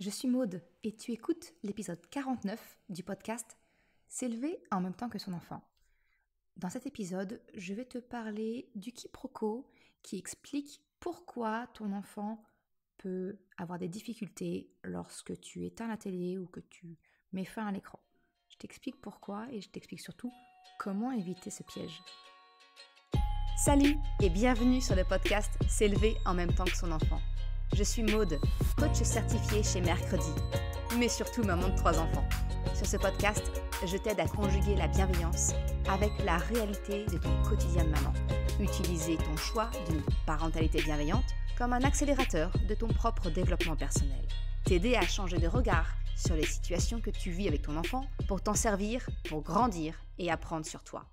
Je suis Maude et tu écoutes l'épisode 49 du podcast S'élever en même temps que son enfant. Dans cet épisode, je vais te parler du quiproquo qui explique pourquoi ton enfant peut avoir des difficultés lorsque tu éteins la télé ou que tu mets fin à l'écran. Je t'explique pourquoi et je t'explique surtout comment éviter ce piège. Salut et bienvenue sur le podcast S'élever en même temps que son enfant. Je suis Maude, coach certifiée chez Mercredi, mais surtout maman de trois enfants. Sur ce podcast, je t'aide à conjuguer la bienveillance avec la réalité de ton quotidien de maman. Utiliser ton choix d'une parentalité bienveillante comme un accélérateur de ton propre développement personnel. T'aider à changer de regard sur les situations que tu vis avec ton enfant pour t'en servir, pour grandir et apprendre sur toi.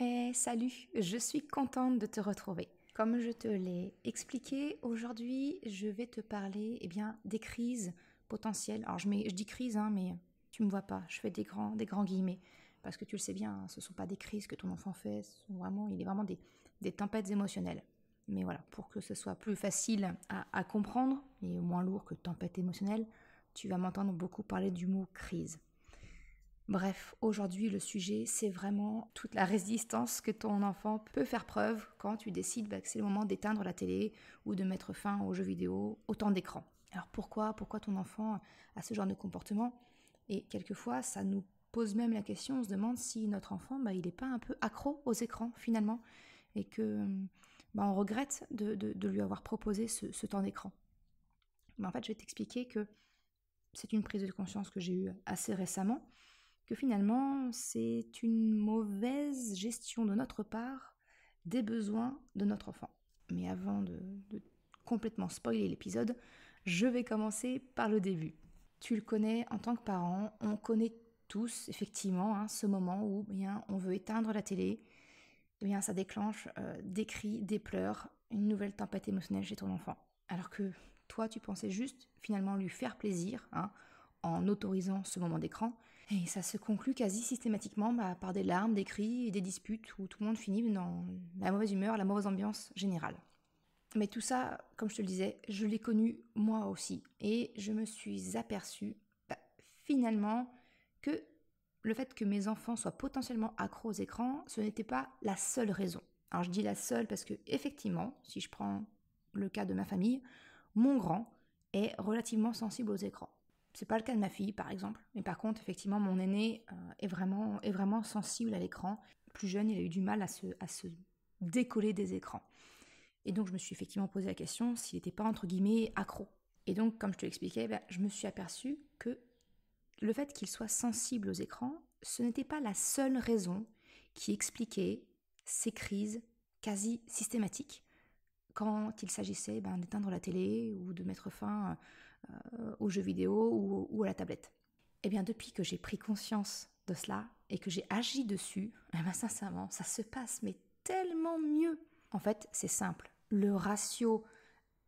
Et eh, salut, je suis contente de te retrouver. Comme je te l'ai expliqué, aujourd'hui, je vais te parler eh bien, des crises potentielles. Alors, je, dis crise, hein, mais tu ne me vois pas. Je fais des grands, des grands guillemets. Parce que tu le sais bien, hein, ce ne sont pas des crises que ton enfant fait. vraiment, il est vraiment des, tempêtes émotionnelles. Mais voilà, pour que ce soit plus facile à, à comprendre et moins lourd que tempête émotionnelle, tu vas m'entendre beaucoup parler du mot crise. Bref, aujourd'hui, le sujet, c'est vraiment toute la résistance que ton enfant peut faire preuve quand tu décides bah, que c'est le moment d'éteindre la télé ou de mettre fin aux jeux vidéo, au temps d'écran. Alors pourquoi, pourquoi ton enfant a ce genre de comportement Et quelquefois, ça nous pose même la question, on se demande si notre enfant, bah, il n'est pas un peu accro aux écrans finalement, et que bah, on regrette de, lui avoir proposé ce, ce temps d'écran. en fait, je vais t'expliquer que c'est une prise de conscience que j'ai eue assez récemment que finalement c'est une mauvaise gestion de notre part des besoins de notre enfant. Mais avant de, complètement spoiler l'épisode, je vais commencer par le début. Tu le connais en tant que parent, on connaît tous effectivement hein, ce moment où eh bien on veut éteindre la télé, et eh bien ça déclenche euh, des cris, des pleurs, une nouvelle tempête émotionnelle chez ton enfant. Alors que toi tu pensais juste finalement lui faire plaisir hein, en autorisant ce moment d'écran, et ça se conclut quasi systématiquement bah, par des larmes, des cris et des disputes où tout le monde finit dans la mauvaise humeur, la mauvaise ambiance générale. Mais tout ça, comme je te le disais, je l'ai connu moi aussi. Et je me suis aperçue bah, finalement que le fait que mes enfants soient potentiellement accros aux écrans, ce n'était pas la seule raison. Alors je dis la seule parce que effectivement, si je prends le cas de ma famille, mon grand est relativement sensible aux écrans. C'est pas le cas de ma fille, par exemple. Mais par contre, effectivement, mon aîné euh, est, vraiment, est vraiment sensible à l'écran. Plus jeune, il a eu du mal à se, à se décoller des écrans. Et donc, je me suis effectivement posé la question s'il n'était pas, entre guillemets, accro. Et donc, comme je te l'expliquais, ben, je me suis aperçue que le fait qu'il soit sensible aux écrans, ce n'était pas la seule raison qui expliquait ces crises quasi systématiques quand il s'agissait ben, d'éteindre la télé ou de mettre fin euh, euh, aux jeux vidéo ou, à la tablette. Eh bien depuis que j'ai pris conscience de cela et que j'ai agi dessus, eh bien sincèrement, ça se passe mais tellement mieux. En fait, c'est simple. Le ratio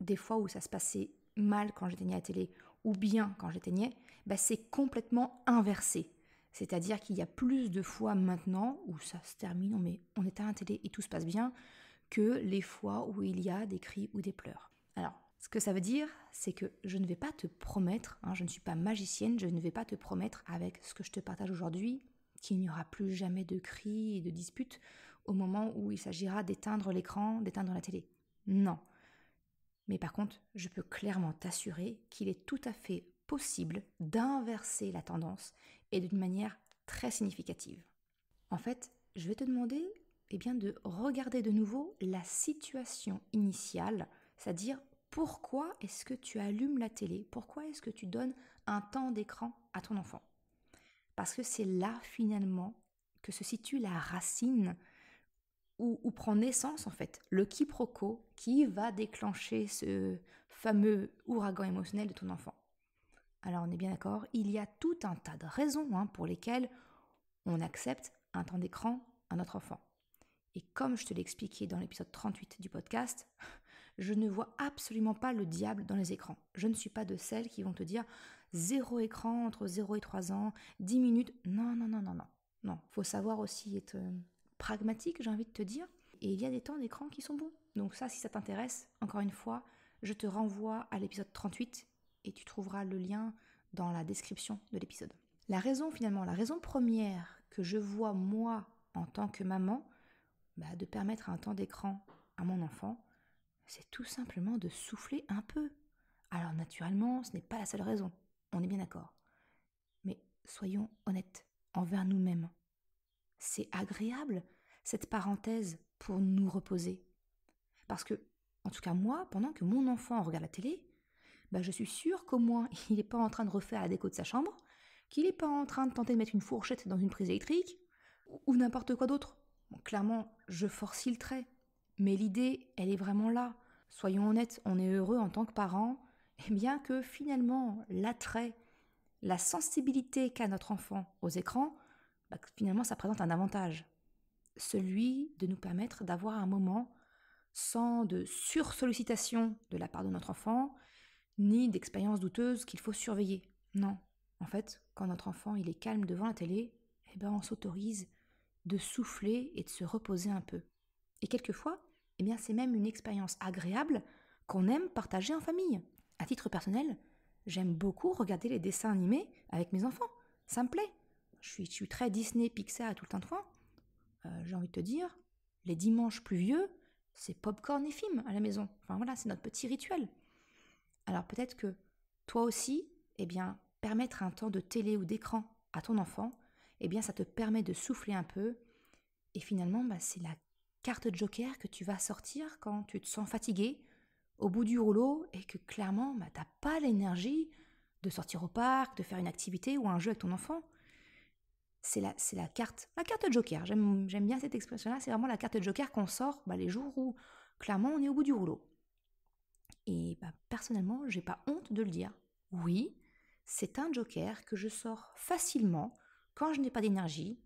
des fois où ça se passait mal quand j'éteignais la télé ou bien quand j'éteignais, ben, c'est complètement inversé. C'est-à-dire qu'il y a plus de fois maintenant où ça se termine, on, met, on éteint la télé et tout se passe bien, que les fois où il y a des cris ou des pleurs. Ce que ça veut dire, c'est que je ne vais pas te promettre, hein, je ne suis pas magicienne, je ne vais pas te promettre avec ce que je te partage aujourd'hui qu'il n'y aura plus jamais de cris et de disputes au moment où il s'agira d'éteindre l'écran, d'éteindre la télé. Non. Mais par contre, je peux clairement t'assurer qu'il est tout à fait possible d'inverser la tendance et d'une manière très significative. En fait, je vais te demander eh bien, de regarder de nouveau la situation initiale, c'est-à-dire pourquoi est-ce que tu allumes la télé Pourquoi est-ce que tu donnes un temps d'écran à ton enfant Parce que c'est là finalement que se situe la racine où, prend naissance en fait le quiproquo qui va déclencher ce fameux ouragan émotionnel de ton enfant. Alors on est bien d'accord, il y a tout un tas de raisons hein, pour lesquelles on accepte un temps d'écran à notre enfant. Et comme je te l'expliquais dans l'épisode 38 du podcast, je ne vois absolument pas le diable dans les écrans. Je ne suis pas de celles qui vont te dire zéro écran entre 0 et 3 ans, 10 minutes. Non, non, non, non, non. Non, faut savoir aussi être euh, pragmatique, j'ai envie de te dire. Et il y a des temps d'écran qui sont bons. Donc ça, si ça t'intéresse, encore une fois, je te renvoie à l'épisode 38 et tu trouveras le lien dans la description de l'épisode. La raison finalement, la raison première que je vois moi en tant que maman, bah, de permettre un temps d'écran à mon enfant, c'est tout simplement de souffler un peu. Alors naturellement, ce n'est pas la seule raison, on est bien d'accord. Mais soyons honnêtes envers nous-mêmes. C'est agréable, cette parenthèse, pour nous reposer. Parce que, en tout cas moi, pendant que mon enfant regarde la télé, bah, je suis sûre qu'au moins il n'est pas en train de refaire la déco de sa chambre, qu'il n'est pas en train de tenter de mettre une fourchette dans une prise électrique, ou, n'importe quoi d'autre. clairement, je force le trait. Mais l'idée, elle est vraiment là. Soyons honnêtes, on est heureux en tant que parents, et bien que finalement l'attrait, la sensibilité qu'a notre enfant aux écrans, bah, finalement ça présente un avantage. Celui de nous permettre d'avoir un moment sans de sursollicitation de la part de notre enfant, ni d'expérience douteuse qu'il faut surveiller. Non. En fait, quand notre enfant il est calme devant la télé, eh ben on s'autorise de souffler et de se reposer un peu. Et quelquefois, eh c'est même une expérience agréable qu'on aime partager en famille. À titre personnel, j'aime beaucoup regarder les dessins animés avec mes enfants. Ça me plaît. Je suis, très Disney, Pixar à tout le temps. Euh, J'ai envie de te dire, les dimanches pluvieux, c'est popcorn et film à la maison. Enfin voilà, c'est notre petit rituel. Alors peut-être que toi aussi, eh bien, permettre un temps de télé ou d'écran à ton enfant, eh bien, ça te permet de souffler un peu. Et finalement, bah, c'est la carte joker que tu vas sortir quand tu te sens fatigué, au bout du rouleau, et que clairement, bah, t'as pas l'énergie de sortir au parc, de faire une activité ou un jeu avec ton enfant. C'est la, c'est la carte, la carte joker. J'aime, j'aime bien cette expression-là. C'est vraiment la carte joker qu'on sort bah, les jours où clairement on est au bout du rouleau. Et bah, personnellement, j'ai pas honte de le dire. Oui, c'est un joker que je sors facilement quand je n'ai pas d'énergie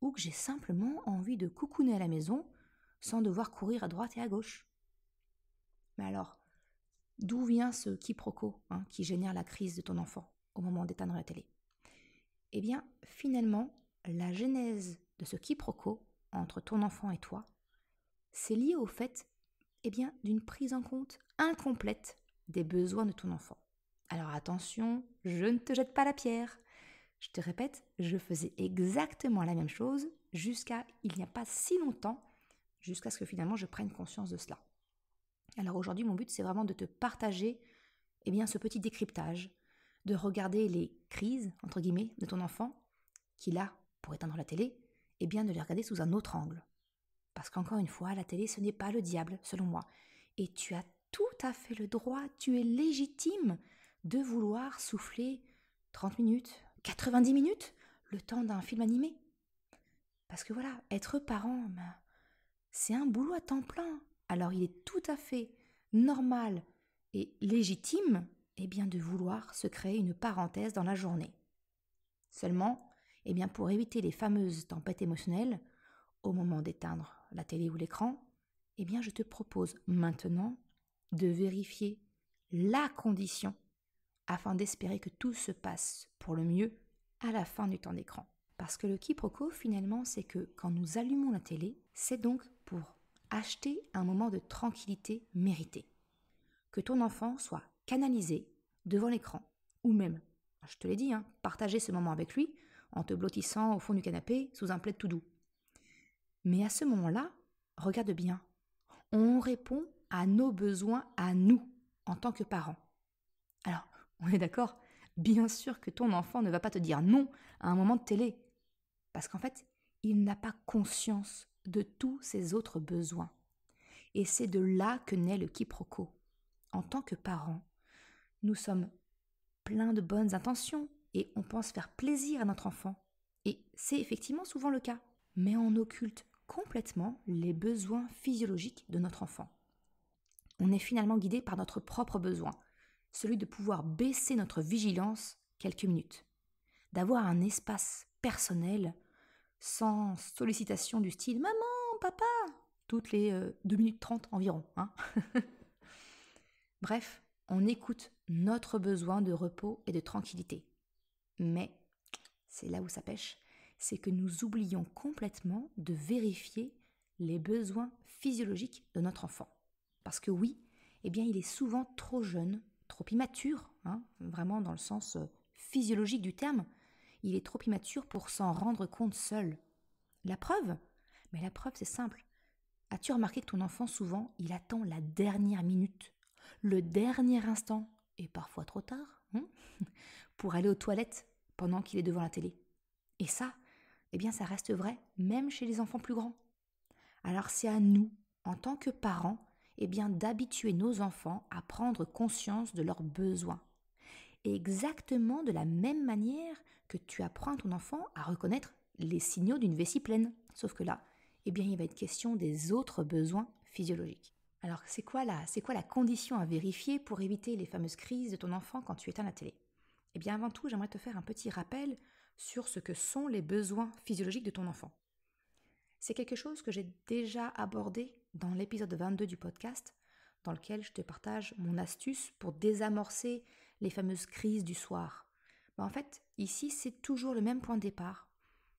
ou que j'ai simplement envie de coucouner à la maison sans devoir courir à droite et à gauche. Mais alors, d'où vient ce quiproquo hein, qui génère la crise de ton enfant au moment d'éteindre la télé Eh bien, finalement, la genèse de ce quiproquo entre ton enfant et toi, c'est lié au fait eh bien, d'une prise en compte incomplète des besoins de ton enfant. Alors attention, je ne te jette pas la pierre. Je te répète, je faisais exactement la même chose jusqu'à il n'y a pas si longtemps jusqu'à ce que finalement je prenne conscience de cela. Alors aujourd'hui, mon but, c'est vraiment de te partager eh bien, ce petit décryptage, de regarder les crises, entre guillemets, de ton enfant, qu'il a pour éteindre la télé, et eh bien, de les regarder sous un autre angle. Parce qu'encore une fois, la télé, ce n'est pas le diable, selon moi. Et tu as tout à fait le droit, tu es légitime de vouloir souffler 30 minutes, 90 minutes, le temps d'un film animé. Parce que voilà, être parent, ben, c'est un boulot à temps plein. Alors il est tout à fait normal et légitime et eh bien, de vouloir se créer une parenthèse dans la journée. Seulement, eh bien, pour éviter les fameuses tempêtes émotionnelles, au moment d'éteindre la télé ou l'écran, eh bien, je te propose maintenant de vérifier la condition afin d'espérer que tout se passe pour le mieux à la fin du temps d'écran. Parce que le quiproquo, finalement, c'est que quand nous allumons la télé, c'est donc pour acheter un moment de tranquillité mérité. Que ton enfant soit canalisé devant l'écran, ou même, je te l'ai dit, hein, partager ce moment avec lui en te blottissant au fond du canapé sous un plaid tout doux. Mais à ce moment-là, regarde bien, on répond à nos besoins à nous en tant que parents. Alors, on est d'accord Bien sûr que ton enfant ne va pas te dire non à un moment de télé. Parce qu'en fait, il n'a pas conscience de tous ses autres besoins. Et c'est de là que naît le quiproquo. En tant que parents, nous sommes pleins de bonnes intentions et on pense faire plaisir à notre enfant. Et c'est effectivement souvent le cas. Mais on occulte complètement les besoins physiologiques de notre enfant. On est finalement guidé par notre propre besoin, celui de pouvoir baisser notre vigilance quelques minutes, d'avoir un espace personnel sans sollicitation du style Maman, papa toutes les 2 euh, minutes 30 environ. Hein. Bref, on écoute notre besoin de repos et de tranquillité. Mais, c'est là où ça pêche, c'est que nous oublions complètement de vérifier les besoins physiologiques de notre enfant. Parce que oui, eh bien, il est souvent trop jeune, trop immature, hein, vraiment dans le sens euh, physiologique du terme, il est trop immature pour s'en rendre compte seul. La preuve Mais la preuve, c'est simple. As-tu remarqué que ton enfant, souvent, il attend la dernière minute, le dernier instant, et parfois trop tard, hein, pour aller aux toilettes pendant qu'il est devant la télé Et ça, eh bien, ça reste vrai, même chez les enfants plus grands. Alors c'est à nous, en tant que parents, eh bien, d'habituer nos enfants à prendre conscience de leurs besoins exactement de la même manière que tu apprends ton enfant à reconnaître les signaux d'une vessie pleine. Sauf que là, eh bien, il va être question des autres besoins physiologiques. Alors, c'est quoi, la, c'est quoi la condition à vérifier pour éviter les fameuses crises de ton enfant quand tu éteins la télé Eh bien, avant tout, j'aimerais te faire un petit rappel sur ce que sont les besoins physiologiques de ton enfant. C'est quelque chose que j'ai déjà abordé dans l'épisode 22 du podcast, dans lequel je te partage mon astuce pour désamorcer les fameuses crises du soir. mais en fait, ici, c'est toujours le même point de départ.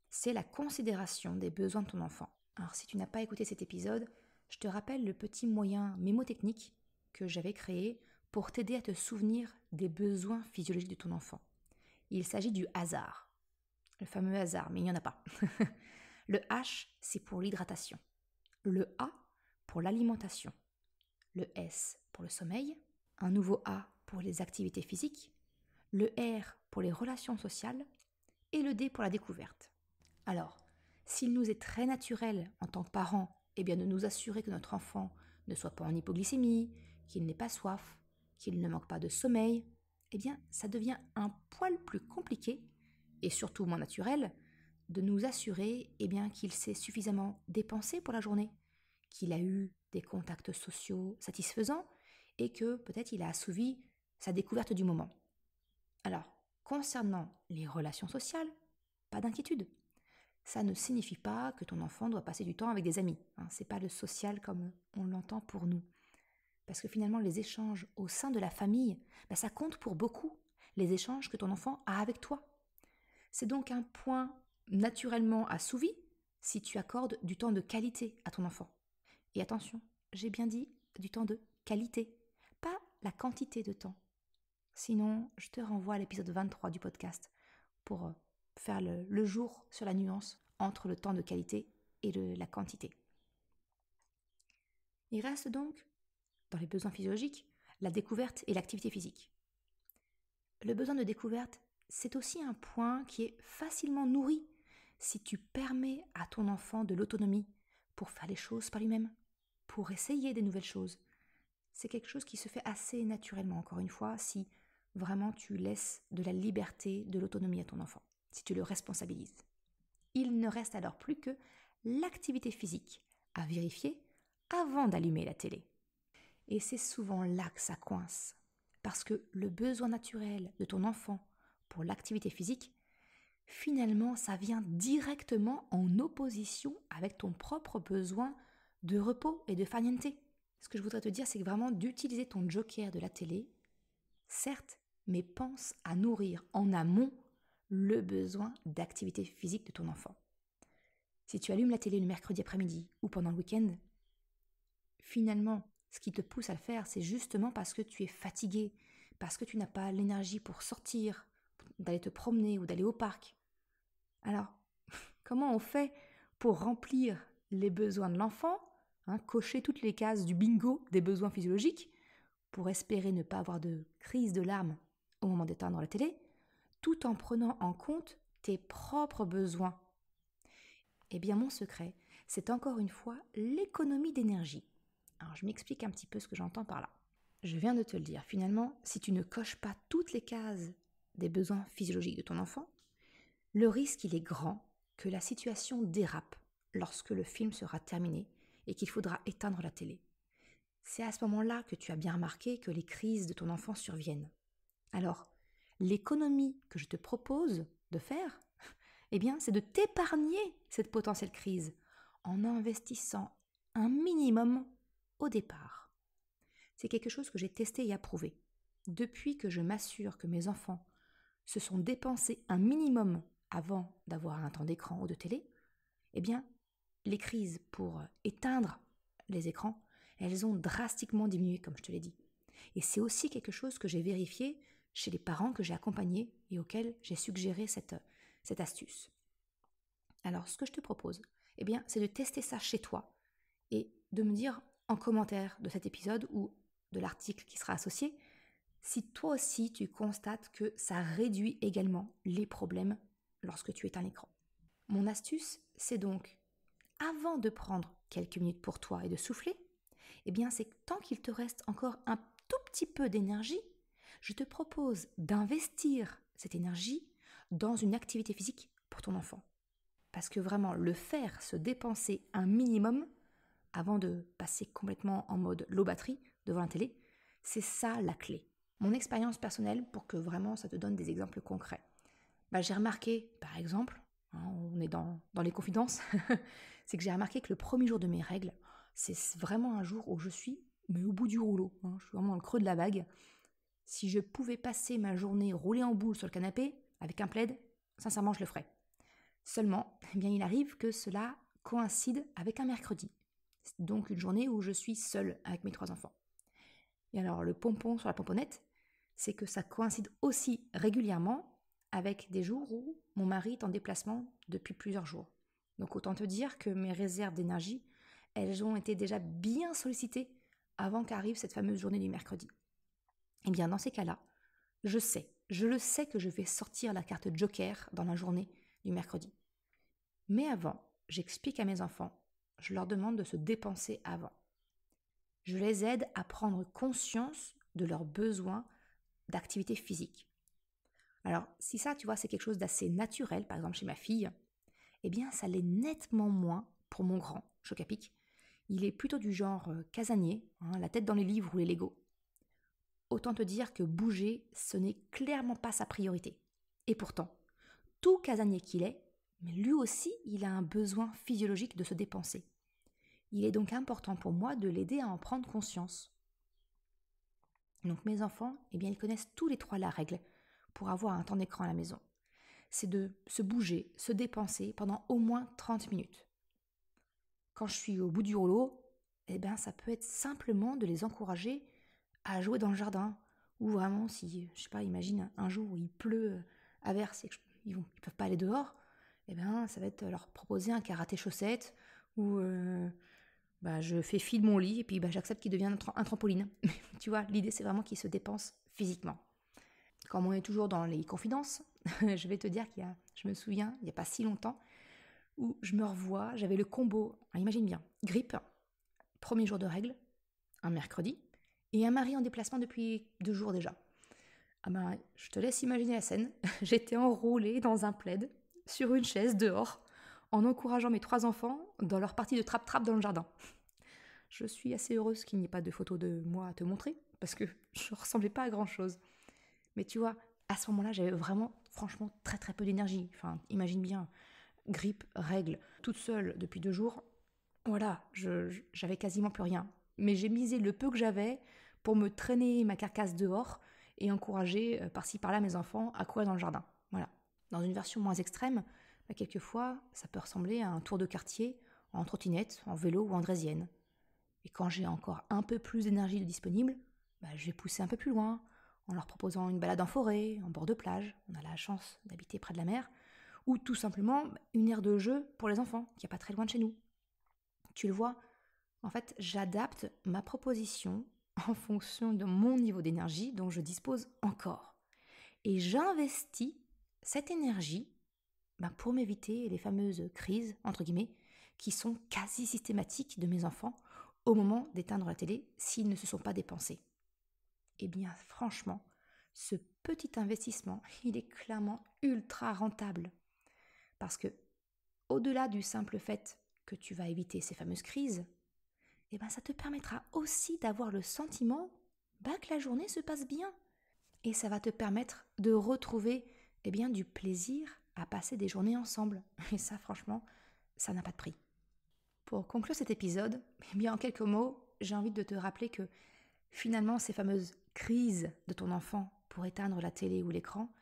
C'est la considération des besoins de ton enfant. Alors si tu n'as pas écouté cet épisode, je te rappelle le petit moyen mémotechnique que j'avais créé pour t'aider à te souvenir des besoins physiologiques de ton enfant. Il s'agit du hasard. Le fameux hasard, mais il n'y en a pas. le H, c'est pour l'hydratation. Le A, pour l'alimentation. Le S, pour le sommeil. Un nouveau A les activités physiques, le R pour les relations sociales et le D pour la découverte. Alors, s'il nous est très naturel en tant que parents eh bien, de nous assurer que notre enfant ne soit pas en hypoglycémie, qu'il n'ait pas soif, qu'il ne manque pas de sommeil, eh bien, ça devient un poil plus compliqué, et surtout moins naturel, de nous assurer eh bien, qu'il s'est suffisamment dépensé pour la journée, qu'il a eu des contacts sociaux satisfaisants, et que peut-être il a assouvi sa découverte du moment. Alors, concernant les relations sociales, pas d'inquiétude. Ça ne signifie pas que ton enfant doit passer du temps avec des amis. Ce hein. c'est pas le social comme on l'entend pour nous. Parce que finalement, les échanges au sein de la famille, bah, ça compte pour beaucoup. Les échanges que ton enfant a avec toi. C'est donc un point naturellement assouvi si tu accordes du temps de qualité à ton enfant. Et attention, j'ai bien dit du temps de qualité, pas la quantité de temps. Sinon, je te renvoie à l'épisode 23 du podcast pour euh, faire le, jour sur la nuance entre le temps de qualité et la quantité. Il reste donc, dans les besoins physiologiques, la découverte et l'activité physique. Le besoin de découverte, c'est aussi un point qui est facilement nourri si tu permets à ton enfant de l'autonomie pour faire les choses par lui-même, pour essayer des nouvelles choses. C'est quelque chose qui se fait assez naturellement, encore une fois, si vraiment tu laisses de la liberté, de l'autonomie à ton enfant, si tu le responsabilises. Il ne reste alors plus que l'activité physique à vérifier avant d'allumer la télé. Et c'est souvent là que ça coince, parce que le besoin naturel de ton enfant pour l'activité physique, finalement, ça vient directement en opposition avec ton propre besoin de repos et de fanienté. Ce que je voudrais te dire, c'est que vraiment d'utiliser ton joker de la télé, certes, mais pense à nourrir en amont le besoin d'activité physique de ton enfant. Si tu allumes la télé le mercredi après-midi ou pendant le week-end, finalement, ce qui te pousse à le faire, c'est justement parce que tu es fatigué, parce que tu n'as pas l'énergie pour sortir, d'aller te promener ou d'aller au parc. Alors, comment on fait pour remplir les besoins de l'enfant, hein, cocher toutes les cases du bingo des besoins physiologiques, pour espérer ne pas avoir de crise de larmes au moment d'éteindre la télé, tout en prenant en compte tes propres besoins. Eh bien mon secret, c'est encore une fois l'économie d'énergie. Alors je m'explique un petit peu ce que j'entends par là. Je viens de te le dire, finalement, si tu ne coches pas toutes les cases des besoins physiologiques de ton enfant, le risque il est grand que la situation dérape lorsque le film sera terminé et qu'il faudra éteindre la télé. C'est à ce moment-là que tu as bien remarqué que les crises de ton enfant surviennent. Alors, l'économie que je te propose de faire, eh bien, c'est de t'épargner cette potentielle crise en investissant un minimum au départ. C'est quelque chose que j'ai testé et approuvé. Depuis que je m'assure que mes enfants se sont dépensés un minimum avant d'avoir un temps d'écran ou de télé, eh bien, les crises pour éteindre les écrans, elles ont drastiquement diminué, comme je te l'ai dit. Et c'est aussi quelque chose que j'ai vérifié chez les parents que j'ai accompagnés et auxquels j'ai suggéré euh, cette, astuce. Alors, ce que je te propose, eh bien, c'est de tester ça chez toi et de me dire en commentaire de cet épisode ou de l'article qui sera associé si toi aussi tu constates que ça réduit également les problèmes lorsque tu éteins l'écran. Mon astuce, c'est donc, avant de prendre quelques minutes pour toi et de souffler, eh bien, c'est tant qu'il te reste encore un tout petit peu d'énergie, je te propose d'investir cette énergie dans une activité physique pour ton enfant. Parce que vraiment, le faire se dépenser un minimum avant de passer complètement en mode low batterie devant la télé, c'est ça la clé. Mon expérience personnelle pour que vraiment ça te donne des exemples concrets. Bah, j'ai remarqué, par exemple, hein, on est dans, les confidences, c'est que j'ai remarqué que le premier jour de mes règles, c'est vraiment un jour où je suis mais au bout du rouleau. Hein, je suis vraiment dans le creux de la vague si je pouvais passer ma journée roulée en boule sur le canapé, avec un plaid, sincèrement, je le ferais. Seulement, eh bien, il arrive que cela coïncide avec un mercredi. Donc une journée où je suis seule avec mes trois enfants. Et alors le pompon sur la pomponnette, c'est que ça coïncide aussi régulièrement avec des jours où mon mari est en déplacement depuis plusieurs jours. Donc autant te dire que mes réserves d'énergie, elles ont été déjà bien sollicitées avant qu'arrive cette fameuse journée du mercredi. Eh bien, dans ces cas-là, je sais, je le sais que je vais sortir la carte Joker dans la journée du mercredi. Mais avant, j'explique à mes enfants, je leur demande de se dépenser avant. Je les aide à prendre conscience de leurs besoins d'activité physique. Alors, si ça, tu vois, c'est quelque chose d'assez naturel, par exemple chez ma fille, eh bien, ça l'est nettement moins pour mon grand, Chocapic. Il est plutôt du genre euh, casanier, hein, la tête dans les livres ou les Legos autant te dire que bouger, ce n'est clairement pas sa priorité. Et pourtant, tout casanier qu'il est, mais lui aussi, il a un besoin physiologique de se dépenser. Il est donc important pour moi de l'aider à en prendre conscience. Donc mes enfants, eh bien, ils connaissent tous les trois la règle pour avoir un temps d'écran à la maison. C'est de se bouger, se dépenser pendant au moins 30 minutes. Quand je suis au bout du rouleau, eh bien, ça peut être simplement de les encourager à jouer dans le jardin, ou vraiment si, je sais pas, imagine un jour où il pleut euh, à verse et qu'ils ne peuvent pas aller dehors, eh bien, ça va être euh, leur proposer un karaté chaussette ou euh, bah, je fais fil de mon lit et puis bah, j'accepte qu'il devienne un, trampoline. tu vois, l'idée c'est vraiment qu'ils se dépensent physiquement. Comme on est toujours dans les confidences, je vais te dire qu'il y a, je me souviens, il n'y a pas si longtemps, où je me revois, j'avais le combo, imagine bien, grippe, premier jour de règle, un mercredi, et un mari en déplacement depuis deux jours déjà. Ah ben, je te laisse imaginer la scène. J'étais enroulée dans un plaid, sur une chaise, dehors, en encourageant mes trois enfants dans leur partie de trap-trap dans le jardin. Je suis assez heureuse qu'il n'y ait pas de photos de moi à te montrer, parce que je ne ressemblais pas à grand-chose. Mais tu vois, à ce moment-là, j'avais vraiment, franchement, très très peu d'énergie. Enfin, imagine bien, grippe, règles. toute seule depuis deux jours. Voilà, j'avais quasiment plus rien. Mais j'ai misé le peu que j'avais pour me traîner ma carcasse dehors et encourager euh, par-ci par-là mes enfants à courir dans le jardin. Voilà. Dans une version moins extrême, bah, quelquefois, ça peut ressembler à un tour de quartier en trottinette, en vélo ou en draisienne. Et quand j'ai encore un peu plus d'énergie disponible, bah, je vais pousser un peu plus loin, en leur proposant une balade en forêt, en bord de plage, on a la chance d'habiter près de la mer, ou tout simplement une aire de jeu pour les enfants, qui n'est pas très loin de chez nous. Tu le vois, en fait, j'adapte ma proposition en fonction de mon niveau d'énergie dont je dispose encore. Et j'investis cette énergie bah, pour m'éviter les fameuses crises, entre guillemets, qui sont quasi systématiques de mes enfants au moment d'éteindre la télé s'ils ne se sont pas dépensés. Eh bien, franchement, ce petit investissement, il est clairement ultra rentable. Parce que, au-delà du simple fait que tu vas éviter ces fameuses crises, eh ben, ça te permettra aussi d'avoir le sentiment bah, que la journée se passe bien. Et ça va te permettre de retrouver eh bien, du plaisir à passer des journées ensemble. Et ça, franchement, ça n'a pas de prix. Pour conclure cet épisode, eh bien, en quelques mots, j'ai envie de te rappeler que finalement, ces fameuses crises de ton enfant pour éteindre la télé ou l'écran,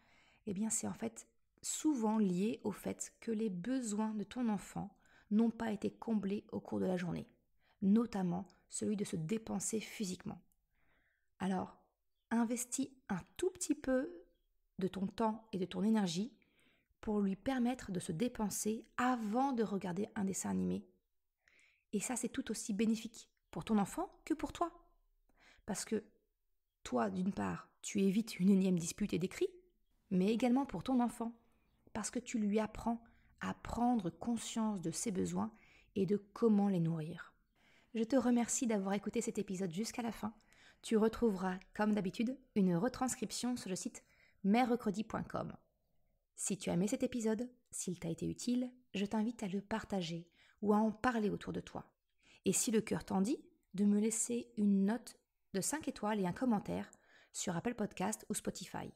eh bien, c'est en fait souvent lié au fait que les besoins de ton enfant n'ont pas été comblés au cours de la journée notamment celui de se dépenser physiquement. Alors, investis un tout petit peu de ton temps et de ton énergie pour lui permettre de se dépenser avant de regarder un dessin animé. Et ça, c'est tout aussi bénéfique pour ton enfant que pour toi. Parce que toi, d'une part, tu évites une énième dispute et des cris, mais également pour ton enfant. Parce que tu lui apprends à prendre conscience de ses besoins et de comment les nourrir. Je te remercie d'avoir écouté cet épisode jusqu'à la fin. Tu retrouveras, comme d'habitude, une retranscription sur le site merrecredi.com. Si tu as aimé cet épisode, s'il t'a été utile, je t'invite à le partager ou à en parler autour de toi. Et si le cœur t'en dit, de me laisser une note de 5 étoiles et un commentaire sur Apple Podcast ou Spotify.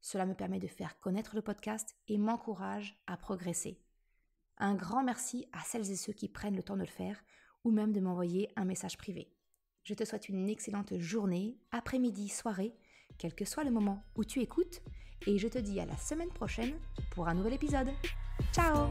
Cela me permet de faire connaître le podcast et m'encourage à progresser. Un grand merci à celles et ceux qui prennent le temps de le faire ou même de m'envoyer un message privé. Je te souhaite une excellente journée, après-midi, soirée, quel que soit le moment où tu écoutes, et je te dis à la semaine prochaine pour un nouvel épisode. Ciao